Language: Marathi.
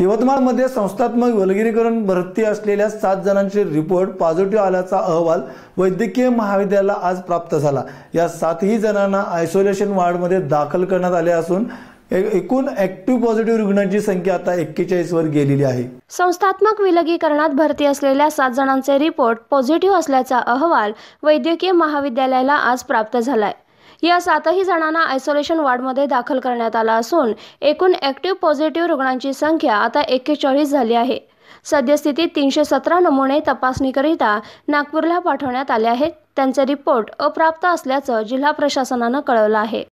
यवतमाळमध्ये संस्थात्मक विलगीकरण भरती असलेल्या सात जणांचे रिपोर्ट पॉझिटिव्ह आल्याचा अहवाल वैद्यकीय महाविद्यालयाला आज प्राप्त झाला या सातही जणांना आयसोलेशन वार्डमध्ये दाखल करण्यात आले असून एकूण ऍक्टिव्ह पॉझिटिव्ह रुग्णांची संख्या आता एक्केचाळीस वर गेलेली आहे संस्थात्मक विलगीकरणात भरती असलेल्या सात जणांचे रिपोर्ट पॉझिटिव्ह असल्याचा अहवाल वैद्यकीय महाविद्यालयाला आज प्राप्त झालाय या सातही जणांना आयसोलेशन वार्डमध्ये दाखल करण्यात आला असून एकूण ॲक्टिव्ह पॉझिटिव्ह रुग्णांची संख्या आता एक्केचाळीस झाली आहे सद्यस्थितीत तीनशे सतरा नमुने तपासणीकरिता नागपूरला पाठवण्यात आले आहेत त्यांचे रिपोर्ट अप्राप्त असल्याचं जिल्हा प्रशासनानं कळवलं आहे